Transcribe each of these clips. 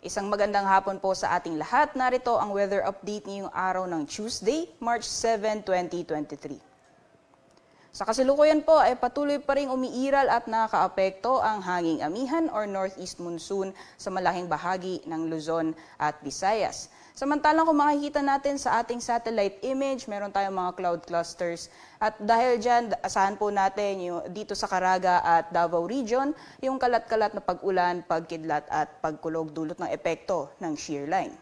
Isang magandang hapon po sa ating lahat. Narito ang weather update ngayong araw ng Tuesday, March 7, 2023. Sa kasalukuyan po ay patuloy pa rin umiiral at nakaapekto ang hanging amihan or northeast monsoon sa malaking bahagi ng Luzon at Visayas. Samantalang kung makikita natin sa ating satellite image, meron tayong mga cloud clusters. At dahil dyan, asahan po natin yung, dito sa Caraga at Davao Region, yung kalat-kalat na pag-ulan, pagkidlat at pagkulog dulot ng epekto ng shear line.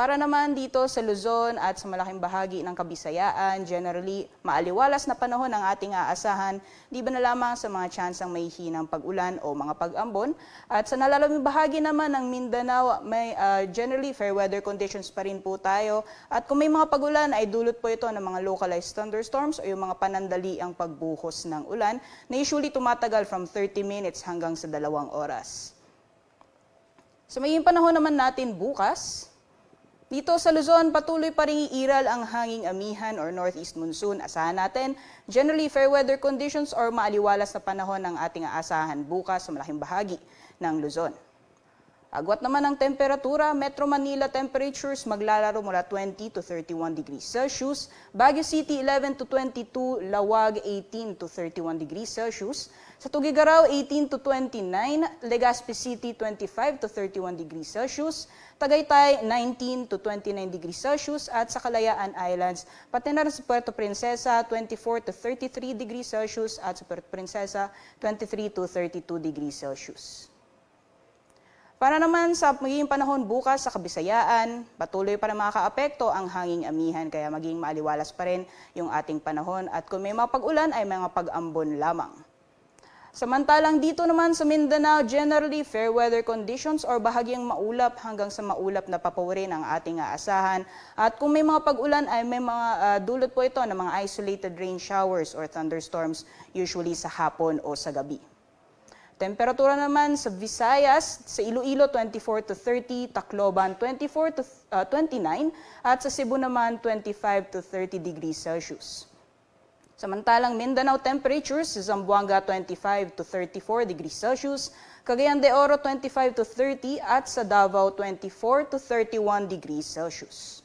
Para naman dito sa Luzon at sa malaking bahagi ng Kabisayaan, generally maaliwalas na panahon ang ating aasahan, di ba na lamang sa mga tsansang may hinang pag-ulan o mga pag-ambon. At sa nalalaming bahagi naman ng Mindanao, may uh, generally fair weather conditions pa rin po tayo. At kung may mga pag-ulan ay dulot po ito ng mga localized thunderstorms o yung mga panandali ang pagbuhos ng ulan na usually tumatagal from 30 minutes hanggang sa dalawang oras. Sa so, magiging panahon naman natin bukas, dito sa Luzon, patuloy pa rin iiral ang hanging amihan or northeast monsoon. Asahan natin, generally fair weather conditions or maaliwalas na panahon ang ating aasahan bukas sa malaking bahagi ng Luzon. Agwat naman ang temperatura, Metro Manila temperatures maglalaro mula 20 to 31 degrees Celsius, Baguio City 11 to 22, Lawag 18 to 31 degrees Celsius, sa Tugigaraw 18 to 29, Legazpi City 25 to 31 degrees Celsius, Tagaytay 19 to 29 degrees Celsius at sa Kalayaan Islands, pati na rin sa Puerto Princesa 24 to 33 degrees Celsius at sa Puerto Princesa 23 to 32 degrees Celsius. Para naman sa magiging panahon bukas sa Kabisayaan, patuloy pa na makakaapekto ang hanging amihan kaya maging maaliwalas pa rin yung ating panahon at kung may mga pag-ulan ay mga pag-ambon lamang. Samantalang dito naman sa Mindanao, generally fair weather conditions or bahagyang maulap hanggang sa maulap na papawarin ang ating aasahan. At kung may mga pag-ulan ay may mga uh, dulot po ito ng mga isolated rain showers or thunderstorms usually sa hapon o sa gabi. Temperatura naman sa Visayas, sa Iloilo 24 to 30, Tacloban 24 to uh, 29 at sa Cebu naman 25 to 30 degrees Celsius. Samantalang Mindanao temperatures sa Zamboanga 25 to 34 degrees Celsius, Cagayan de Oro 25 to 30 at sa Davao 24 to 31 degrees Celsius.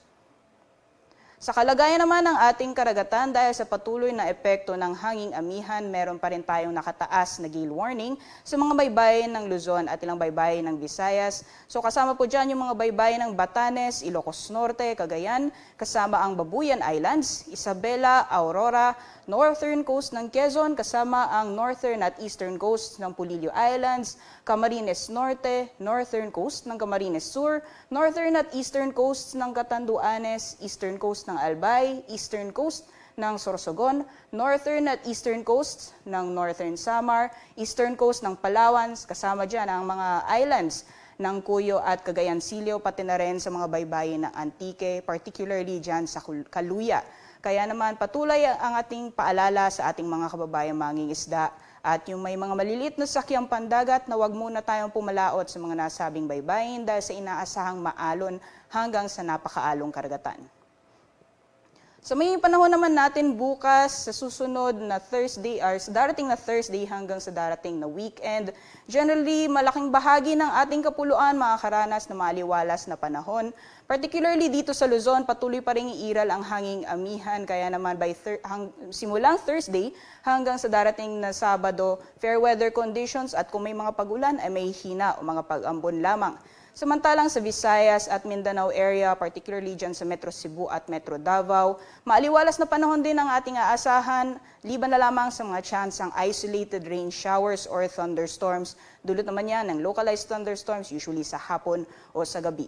Sa kalagayan naman ng ating karagatan dahil sa patuloy na epekto ng hanging amihan, meron pa rin tayong nakataas na gale warning sa mga baybayin ng Luzon at ilang baybayin ng Visayas. So kasama po dyan yung mga baybayin ng Batanes, Ilocos Norte, Cagayan, kasama ang Babuyan Islands, Isabela, Aurora, northern coast ng Quezon, kasama ang northern at eastern coast ng Pulilio Islands, Camarines Norte, northern coast ng Camarines Sur, northern at eastern coast ng Catanduanes, eastern coast ng ng Albay, eastern coast ng Sorsogon, northern at eastern coast ng Northern Samar, eastern coast ng Palawan, kasama dyan ang mga islands ng Cuyo at Cagayan Silio, pati na rin sa mga baybayin ng Antique, particularly dyan sa Kaluya. Kaya naman patuloy ang ating paalala sa ating mga kababayang manging isda at yung may mga maliliit na sakyang pandagat na wag muna tayong pumalaot sa mga nasabing baybayin dahil sa inaasahang maalon hanggang sa napakaalong karagatan. So may panahon naman natin bukas sa susunod na Thursday or sa darating na Thursday hanggang sa darating na weekend. Generally, malaking bahagi ng ating kapuluan makakaranas ng maliwalas na panahon. Particularly dito sa Luzon, patuloy pa rin iiral ang hanging amihan. Kaya naman by thir- hang- simulang Thursday hanggang sa darating na Sabado, fair weather conditions at kung may mga pagulan ay may hina o mga pag-ambon lamang. Samantalang sa Visayas at Mindanao area, particularly dyan sa Metro Cebu at Metro Davao, maaliwalas na panahon din ang ating aasahan, liban na lamang sa mga chance ang isolated rain showers or thunderstorms. Dulot naman yan ng localized thunderstorms, usually sa hapon o sa gabi.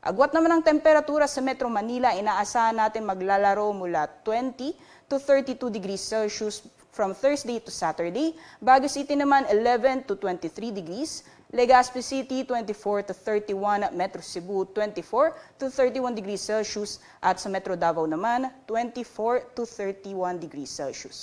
Agwat naman ang temperatura sa Metro Manila, inaasahan natin maglalaro mula 20 to 32 degrees Celsius from Thursday to Saturday. Baguio City naman 11 to 23 degrees. Legazpi City 24 to 31 at Metro Cebu 24 to 31 degrees Celsius at sa Metro Davao naman 24 to 31 degrees Celsius.